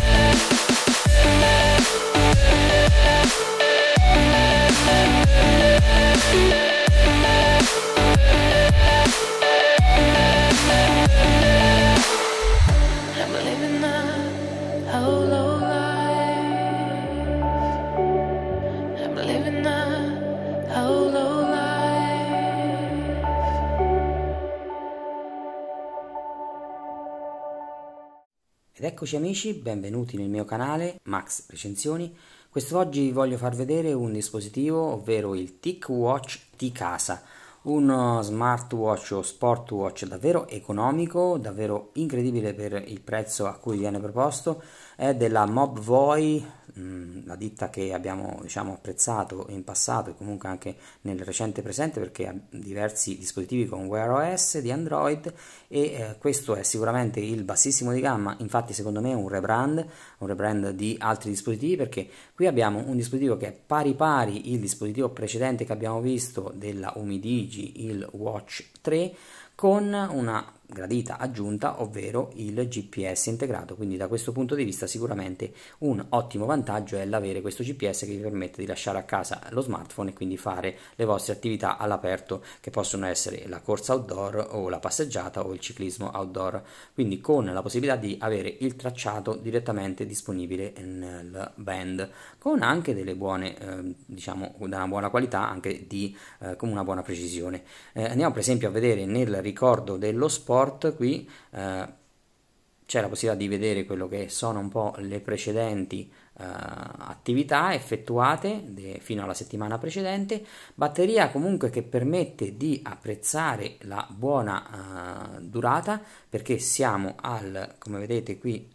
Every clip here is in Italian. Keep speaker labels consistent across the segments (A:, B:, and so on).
A: yeah. Ed eccoci amici, benvenuti nel mio canale Max Recensioni. Quest'oggi vi voglio far vedere un dispositivo, ovvero il TicWatch di casa, uno uh, smartwatch o sportwatch davvero economico, davvero incredibile per il prezzo a cui viene proposto, è della Mobvoi la ditta che abbiamo diciamo, apprezzato in passato e comunque anche nel recente presente perché ha diversi dispositivi con Wear OS di Android e eh, questo è sicuramente il bassissimo di gamma infatti secondo me è un rebrand un rebrand di altri dispositivi perché qui abbiamo un dispositivo che è pari pari il dispositivo precedente che abbiamo visto della Umidigi il Watch 3 con una gradita aggiunta ovvero il GPS integrato quindi da questo punto di vista sicuramente un ottimo vantaggio è l'avere questo GPS che vi permette di lasciare a casa lo smartphone e quindi fare le vostre attività all'aperto che possono essere la corsa outdoor o la passeggiata o il ciclismo outdoor quindi con la possibilità di avere il tracciato direttamente disponibile nel band con anche delle buone eh, diciamo da una buona qualità anche di eh, con una buona precisione eh, andiamo per esempio a vedere nel ricordo dello sport report qui eh, c'è la possibilità di vedere quello che sono un po' le precedenti eh, attività effettuate de, fino alla settimana precedente, batteria comunque che permette di apprezzare la buona eh, durata perché siamo al, come vedete qui,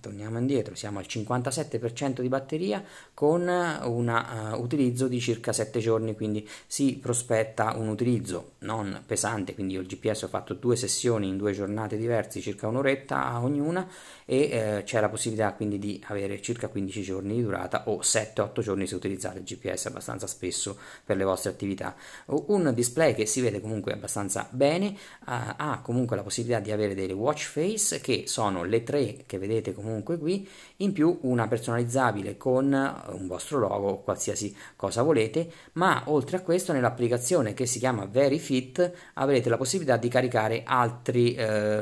A: torniamo indietro, siamo al 57% di batteria con un uh, eh, utilizzo di circa 7 giorni, quindi si prospetta un utilizzo non pesante, quindi io il GPS ho fatto due sessioni in due giornate diverse, circa un'oretta a ognuna e uh, c'è la possibilità quindi di avere circa 15 giorni di durata o 7-8 giorni se utilizzate il GPS abbastanza spesso per le vostre attività. Un display che si vede comunque abbastanza bene, uh, ha comunque la possibilità di avere delle watch face che sono le tre che vedete comunque qui, in più una personalizzabile con un vostro logo o qualsiasi cosa volete, ma oltre a questo nell'applicazione che si chiama VeriFit avrete la possibilità di caricare altri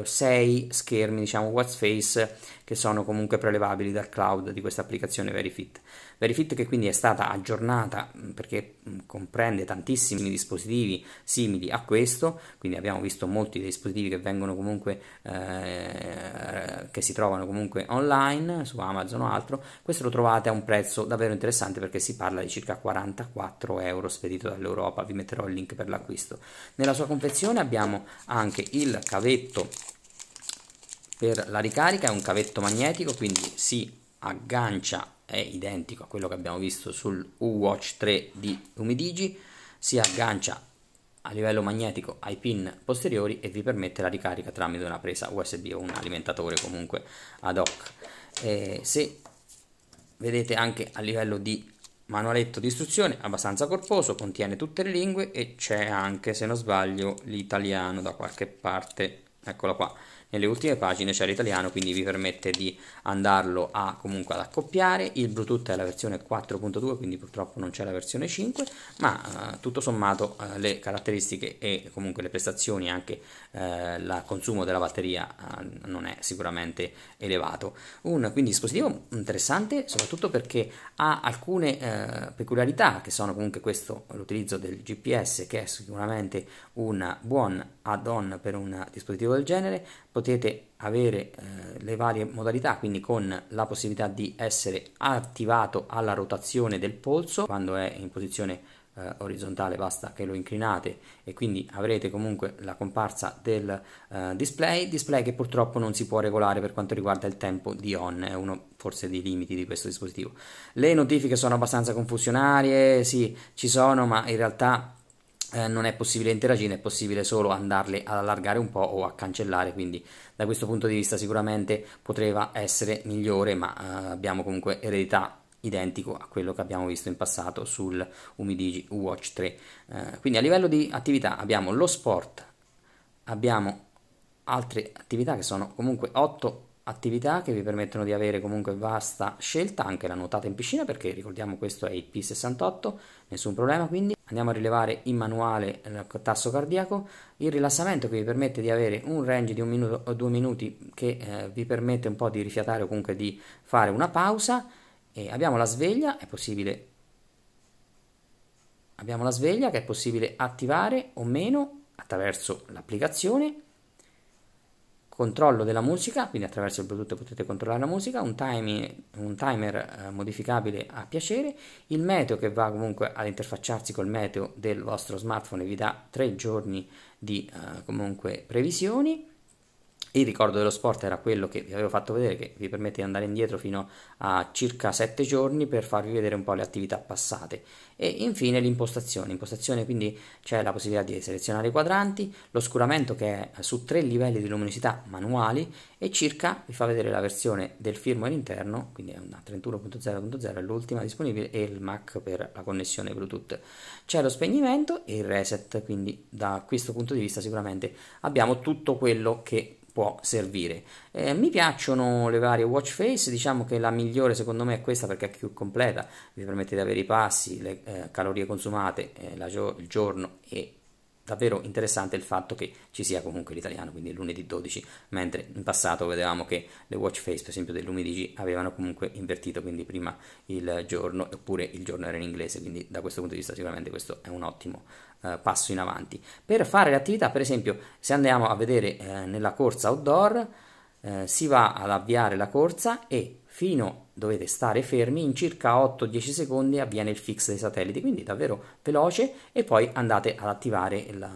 A: 6 eh, schermi, diciamo WhatsFace, che sono comunque prelevabili dal cloud di questa applicazione VeriFit. VeriFit che quindi è stata aggiornata perché comprende tantissimi dispositivi simili a questo, quindi abbiamo visto molti dei dispositivi che vengono comunque eh, che si trovano comunque online su Amazon o altro. Questo lo trovate a un prezzo da davvero interessante perché si parla di circa 44 euro spedito dall'Europa, vi metterò il link per l'acquisto. Nella sua confezione abbiamo anche il cavetto per la ricarica, è un cavetto magnetico, quindi si aggancia, è identico a quello che abbiamo visto sul U-Watch 3 di Umidigi, si aggancia a livello magnetico ai pin posteriori e vi permette la ricarica tramite una presa USB o un alimentatore comunque ad hoc. Eh, se vedete anche a livello di manualetto di istruzione abbastanza corposo, contiene tutte le lingue e c'è anche, se non sbaglio, l'italiano da qualche parte, eccolo qua nelle ultime pagine c'è l'italiano quindi vi permette di andarlo a, comunque ad accoppiare il Bluetooth è la versione 4.2 quindi purtroppo non c'è la versione 5 ma eh, tutto sommato eh, le caratteristiche e comunque le prestazioni e anche eh, il consumo della batteria eh, non è sicuramente elevato un quindi dispositivo interessante soprattutto perché ha alcune eh, peculiarità che sono comunque questo l'utilizzo del GPS che è sicuramente un buon add-on per un dispositivo del genere potete avere eh, le varie modalità, quindi con la possibilità di essere attivato alla rotazione del polso quando è in posizione eh, orizzontale basta che lo inclinate e quindi avrete comunque la comparsa del eh, display display che purtroppo non si può regolare per quanto riguarda il tempo di on è uno forse dei limiti di questo dispositivo le notifiche sono abbastanza confusionarie sì ci sono ma in realtà eh, non è possibile interagire, è possibile solo andarle ad allargare un po' o a cancellare, quindi da questo punto di vista sicuramente potrebbe essere migliore, ma eh, abbiamo comunque eredità identico a quello che abbiamo visto in passato sul Umidigi Watch 3. Eh, quindi a livello di attività abbiamo lo sport, abbiamo altre attività che sono comunque 8 attività che vi permettono di avere comunque vasta scelta, anche la nuotata in piscina perché ricordiamo questo è il P68, nessun problema quindi. Andiamo a rilevare in manuale eh, il tasso cardiaco, il rilassamento che vi permette di avere un range di un minuto o due minuti che eh, vi permette un po' di rifiatare o comunque di fare una pausa. E abbiamo la sveglia, è possibile abbiamo la sveglia che è possibile attivare o meno attraverso l'applicazione controllo della musica, quindi attraverso il Bluetooth potete controllare la musica, un, timing, un timer eh, modificabile a piacere, il meteo che va comunque ad interfacciarsi col meteo del vostro smartphone e vi dà tre giorni di eh, previsioni il ricordo dello sport era quello che vi avevo fatto vedere, che vi permette di andare indietro fino a circa 7 giorni per farvi vedere un po' le attività passate. E infine l'impostazione. Impostazione quindi c'è la possibilità di selezionare i quadranti, l'oscuramento che è su tre livelli di luminosità manuali e circa vi fa vedere la versione del firmware interno, quindi è una 31.0.0 è l'ultima disponibile e il Mac per la connessione Bluetooth. C'è lo spegnimento e il reset, quindi da questo punto di vista sicuramente abbiamo tutto quello che può servire. Eh, mi piacciono le varie watch face, diciamo che la migliore secondo me è questa perché è più completa, vi permette di avere i passi, le eh, calorie consumate, eh, gio il giorno e davvero interessante il fatto che ci sia comunque l'italiano, quindi lunedì 12, mentre in passato vedevamo che le watch face, per esempio del lunedì, avevano comunque invertito, quindi prima il giorno oppure il giorno era in inglese, quindi da questo punto di vista sicuramente questo è un ottimo eh, passo in avanti. Per fare l'attività, per esempio, se andiamo a vedere eh, nella corsa outdoor, eh, si va ad avviare la corsa e fino a dovete stare fermi, in circa 8-10 secondi avviene il fix dei satelliti, quindi davvero veloce e poi andate ad attivare la,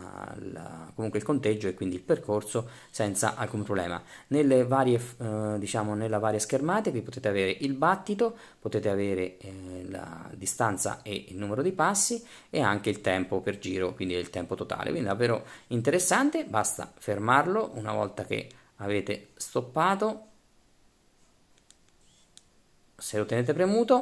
A: la, comunque il conteggio e quindi il percorso senza alcun problema. Nelle varie, eh, diciamo, nella varia schermata qui potete avere il battito, potete avere eh, la distanza e il numero di passi e anche il tempo per giro, quindi il tempo totale, quindi davvero interessante, basta fermarlo una volta che avete stoppato se lo tenete premuto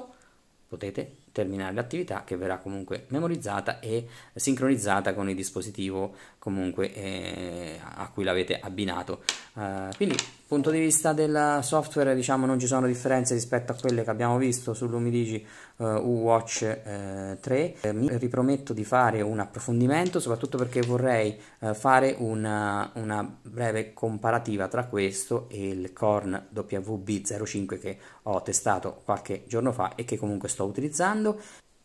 A: potete terminare l'attività che verrà comunque memorizzata e sincronizzata con il dispositivo comunque eh, a cui l'avete abbinato eh, quindi punto di vista del software diciamo non ci sono differenze rispetto a quelle che abbiamo visto sull'Umidigi eh, watch eh, 3 eh, mi riprometto di fare un approfondimento soprattutto perché vorrei eh, fare una, una breve comparativa tra questo e il Korn WB05 che ho testato qualche giorno fa e che comunque sto utilizzando parlando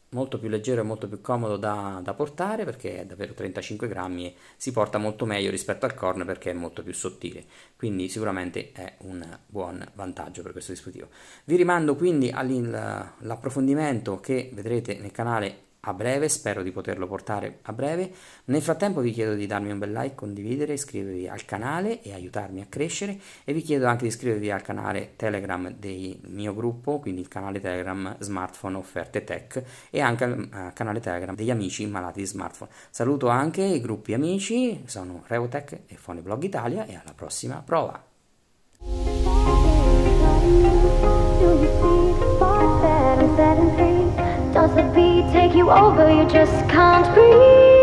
A: molto più leggero e molto più comodo da, da, portare perché è davvero 35 grammi e si porta molto meglio rispetto al corno perché è molto più sottile quindi sicuramente è un buon vantaggio per questo dispositivo vi rimando quindi all'approfondimento che vedrete nel canale a breve, spero di poterlo portare a breve. Nel frattempo vi chiedo di darmi un bel like, condividere, iscrivervi al canale e aiutarmi a crescere e vi chiedo anche di iscrivervi al canale Telegram del mio gruppo, quindi il canale Telegram Smartphone Offerte Tech e anche al eh, canale Telegram degli amici malati di smartphone. Saluto anche i gruppi amici, sono Reotech e Foneblog Italia e alla prossima prova. Seven, seven, seven. the beat take you over, you just can't breathe.